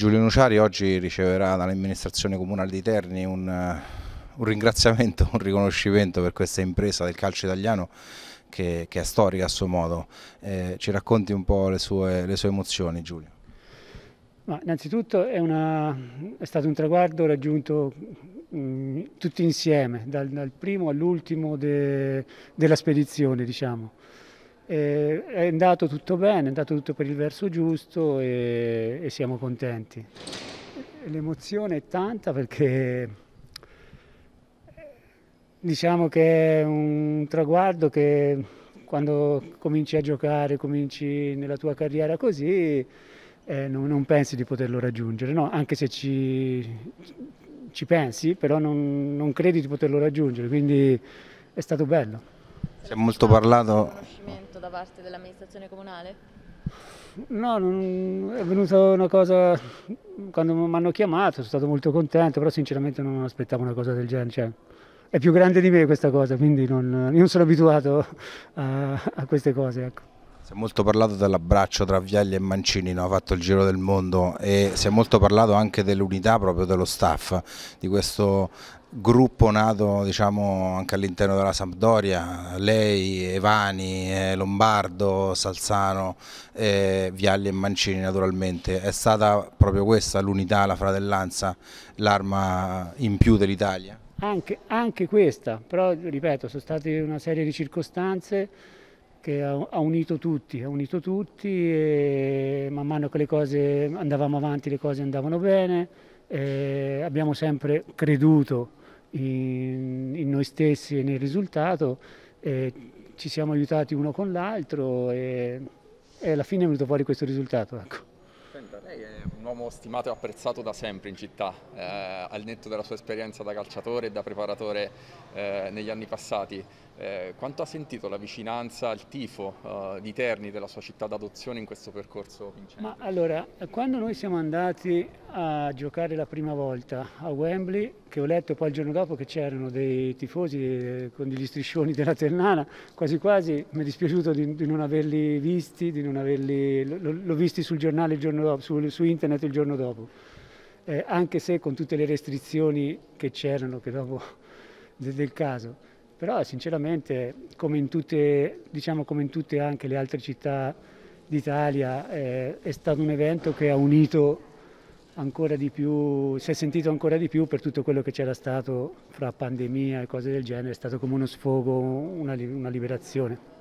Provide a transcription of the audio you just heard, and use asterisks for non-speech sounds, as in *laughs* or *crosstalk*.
Giulio Nuciari oggi riceverà dall'amministrazione comunale di Terni un, eh, un, ringraziamento, un riconoscimento per questa impresa del calcio italiano che, che è storica a suo modo. Eh, ci racconti un po' le sue, le sue emozioni Giulio? Ma innanzitutto è, una, è, stato un traguardo raggiunto mh, mm, tutti insieme, dal, dal primo all'ultimo de, della spedizione diciamo. Eh, è andato tutto bene, è andato tutto per il verso giusto e, e siamo contenti. L'emozione è tanta perché eh, diciamo che è un traguardo che quando cominci a giocare, cominci nella tua carriera così, eh, non, non, pensi di poterlo raggiungere, no? anche se ci, ci pensi, però non, non credi di poterlo raggiungere, quindi è stato bello. Si è molto parlato parte dell'amministrazione comunale? No, non, è venuta una cosa, quando mi hanno chiamato sono stato molto contento, però sinceramente non aspettavo una cosa del genere. Cioè, è più grande di me questa cosa, quindi non, non sono abituato a, a queste cose. Ecco. Si è molto parlato dell'abbraccio tra Viagli e Mancini, no? ha fatto il giro del mondo e si è molto parlato anche dell'unità proprio dello staff, di questo gruppo nato diciamo, anche all'interno della Sampdoria, lei, Evani, eh, Lombardo, Salzano, eh, Vialli e Mancini naturalmente, è stata proprio questa l'unità, la fratellanza, l'arma in più dell'Italia? Anche, anche, questa, però ripeto, sono state una serie di circostanze che ha, ha unito tutti, ha unito tutti e man mano che le cose andavamo avanti le cose andavano bene, eh, abbiamo sempre creduto in, in noi stessi e nel risultato, e ci siamo aiutati uno con l'altro e, e, alla fine è venuto fuori questo risultato. Ecco. Senta, lei è un uomo stimato e apprezzato da sempre in città, eh, al netto della sua esperienza da calciatore e da preparatore eh, negli anni passati. Eh, quanto ha sentito la vicinanza al tifo eh, di Terni, della sua città d'adozione, in questo percorso vincente? Ma allora, quando noi siamo andati a giocare la prima volta a Wembley, che ho letto poi il giorno dopo che c'erano dei tifosi eh, con degli striscioni della Ternana, quasi quasi mi è dispiaciuto di, di non averli visti, di non averli, l'ho visti sul giornale il giorno dopo, su, su internet internet il giorno dopo, eh, anche se con tutte le restrizioni che c'erano che dopo *laughs* del caso. Però sinceramente, come in tutte, diciamo, come in tutte anche le altre città d'Italia, eh, è stato un evento che ha unito ancora di più, si è sentito ancora di più per tutto quello che c'era stato fra pandemia e cose del genere, è stato come uno sfogo, una, una liberazione.